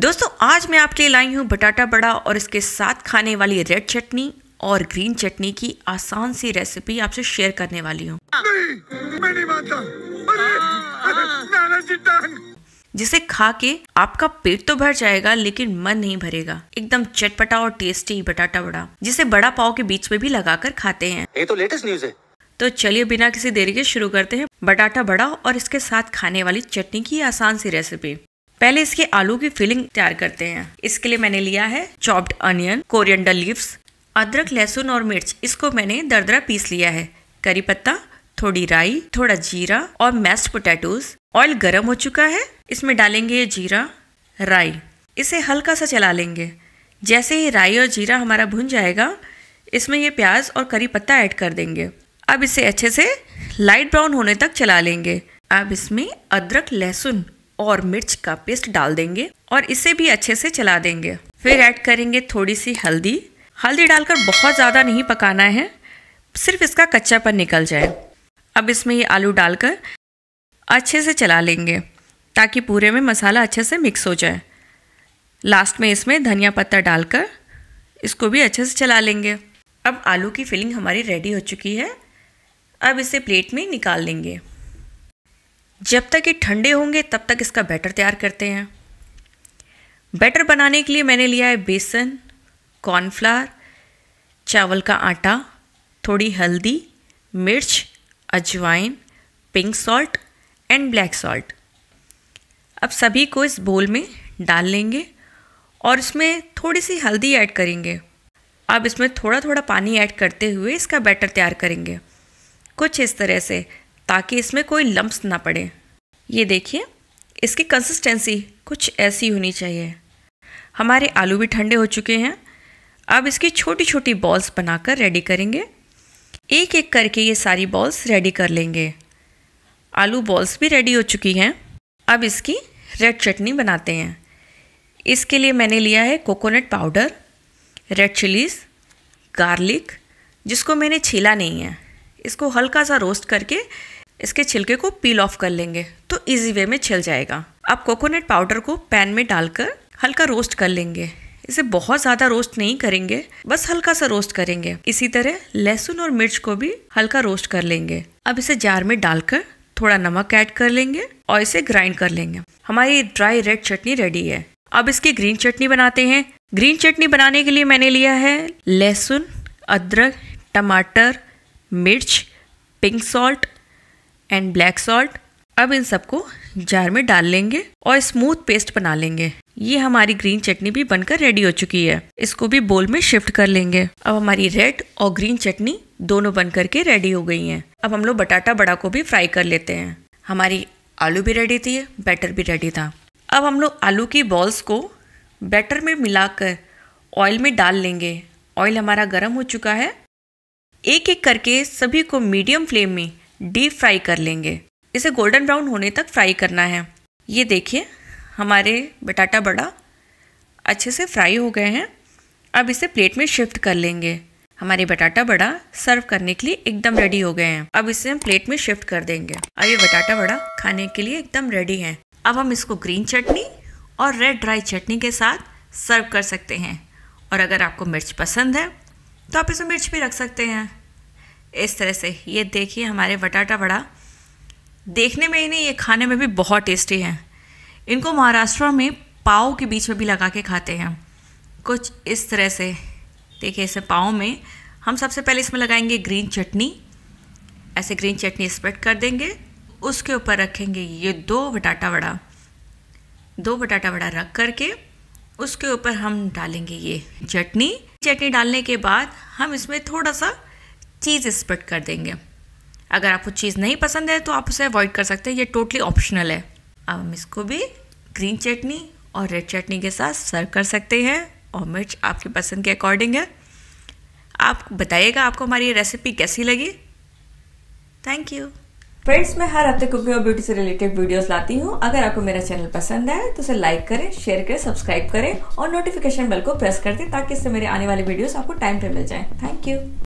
दोस्तों आज मैं आपके लिए लाई हूँ बटाटा बड़ा और इसके साथ खाने वाली रेड चटनी और ग्रीन चटनी की आसान सी रेसिपी आपसे शेयर करने वाली हूँ जिसे खा के आपका पेट तो भर जाएगा लेकिन मन नहीं भरेगा एकदम चटपटा और टेस्टी बटाटा बड़ा जिसे बड़ा पाव के बीच में भी लगाकर खाते हैं ये तो लेटेस्ट न्यूज है तो चलिए बिना किसी देरी के शुरू करते हैं बटाटा बड़ा और इसके साथ खाने वाली चटनी की आसान सी रेसिपी पहले इसके आलू की फिलिंग तैयार करते हैं इसके लिए मैंने लिया है चॉप्ड अनियन कोरिएंडर लीव्स अदरक लहसुन और मिर्च इसको मैंने दरदरा पीस लिया है करी पत्ता थोड़ी राई थोड़ा जीरा और मैस्ड पोटैटोज ऑयल गर्म हो चुका है इसमें डालेंगे ये जीरा राई इसे हल्का सा चला लेंगे जैसे ही राई और जीरा हमारा भुन जाएगा इसमें ये प्याज और करी पत्ता ऐड कर देंगे अब इसे अच्छे से लाइट ब्राउन होने तक चला लेंगे अब इसमें अदरक लहसुन और मिर्च का पेस्ट डाल देंगे और इसे भी अच्छे से चला देंगे फिर ऐड करेंगे थोड़ी सी हल्दी हल्दी डालकर बहुत ज़्यादा नहीं पकाना है सिर्फ इसका कच्चापन निकल जाए अब इसमें ये आलू डालकर अच्छे से चला लेंगे ताकि पूरे में मसाला अच्छे से मिक्स हो जाए लास्ट में इसमें धनिया पत्ता डालकर इसको भी अच्छे से चला लेंगे अब आलू की फिलिंग हमारी रेडी हो चुकी है अब इसे प्लेट में निकाल लेंगे जब तक ये ठंडे होंगे तब तक इसका बैटर तैयार करते हैं बैटर बनाने के लिए मैंने लिया है बेसन कॉर्नफ्लावर चावल का आटा थोड़ी हल्दी मिर्च अजवाइन pink salt and black salt अब सभी को इस बोल में डाल लेंगे और इसमें थोड़ी सी हल्दी ऐड करेंगे अब इसमें थोड़ा थोड़ा पानी ऐड करते हुए इसका बैटर तैयार करेंगे कुछ इस तरह से ताकि इसमें कोई लम्ब ना पड़े ये देखिए इसकी कंसिस्टेंसी कुछ ऐसी होनी चाहिए हमारे आलू भी ठंडे हो चुके हैं अब इसकी छोटी छोटी बॉल्स बनाकर रेडी करेंगे एक एक करके ये सारी बॉल्स रेडी कर लेंगे आलू बॉल्स भी रेडी हो चुकी हैं अब इसकी रेड चटनी बनाते हैं इसके लिए मैंने लिया है coconut powder red chillies garlic जिसको मैंने छीला नहीं है इसको हल्का सा रोस्ट करके इसके छिलके को पील ऑफ कर लेंगे तो इजी वे में छिल जाएगा आप कोकोनट पाउडर को पैन में डालकर हल्का रोस्ट कर लेंगे इसे बहुत ज़्यादा रोस्ट नहीं करेंगे बस हल्का सा रोस्ट करेंगे इसी तरह लहसुन और मिर्च को भी हल्का रोस्ट कर लेंगे अब इसे जार में डालकर थोड़ा नमक ऐड कर लेंगे और इसे ग्राइंड कर लेंगे हमारी ड्राई रेड चटनी रेडी है अब इसकी ग्रीन चटनी बनाते हैं ग्रीन चटनी बनाने के लिए मैंने लिया है लहसुन अदरक टमाटर मिर्च pink salt and black salt अब इन सबको जार में डाल लेंगे और स्मूथ पेस्ट बना लेंगे ये हमारी ग्रीन चटनी भी बनकर रेडी हो चुकी है इसको भी बोल में शिफ्ट कर लेंगे अब हमारी रेड और ग्रीन चटनी दोनों बन करके रेडी हो गई हैं अब हम लोग बटाटा बड़ा को भी फ्राई कर लेते हैं हमारी आलू भी रेडी थी बैटर भी रेडी था अब हम लोग आलू की बॉल्स को बैटर में मिलाकर ऑयल में डाल लेंगे ऑयल हमारा गर्म हो चुका है एक एक करके सभी को मीडियम फ्लेम में डीप फ्राई कर लेंगे इसे गोल्डन ब्राउन होने तक फ्राई करना है ये देखिए हमारे बटाटा बड़ा अच्छे से फ्राई हो गए हैं अब इसे प्लेट में शिफ्ट कर लेंगे हमारे बटाटा बड़ा सर्व करने के लिए एकदम रेडी हो गए हैं अब इसे हम प्लेट में शिफ्ट कर देंगे अब ये बटाटा बड़ा खाने के लिए एकदम रेडी है अब हम इसको ग्रीन चटनी और रेड ड्राई चटनी के साथ सर्व कर सकते हैं और अगर आपको मिर्च पसंद है तो आप इसे मिर्च भी रख सकते हैं इस तरह से ये देखिए हमारे बटाटा बड़ा देखने में ही नहीं ये खाने में भी बहुत टेस्टी है इनको महाराष्ट्र में पाव के बीच में भी लगा के खाते हैं कुछ इस तरह से देखिए इसे पाव में हम सबसे पहले इसमें लगाएंगे ग्रीन चटनी ऐसे ग्रीन चटनी स्प्रेड कर देंगे उसके ऊपर रखेंगे ये दो बटाटा वड़ा दो बटाटा वड़ा रख करके उसके ऊपर हम डालेंगे ये चटनी चटनी डालने के बाद हम इसमें थोड़ा सा चीज़ स्प्रेड कर देंगे अगर आपको चीज़ नहीं पसंद है तो आप उसे अवॉइड कर सकते हैं ये टोटली ऑप्शनल है अब हम इसको भी ग्रीन चटनी और रेड चटनी के साथ सर्व कर सकते हैं और मिर्च आपकी पसंद के अकॉर्डिंग है आप बताइएगा आपको हमारी ये रेसिपी कैसी लगी थैंक यू फ्रेंड्स मैं हर हफ्ते कुकिंग और ब्यूटी से रिलेटेड वीडियोस लाती हूँ अगर आपको मेरा चैनल पसंद आए तो उसे लाइक करें शेयर करें सब्सक्राइब करें और नोटिफिकेशन बेल को प्रेस कर दें ताकि इससे मेरे आने वाले वीडियोस आपको टाइम पर मिल जाए थैंक यू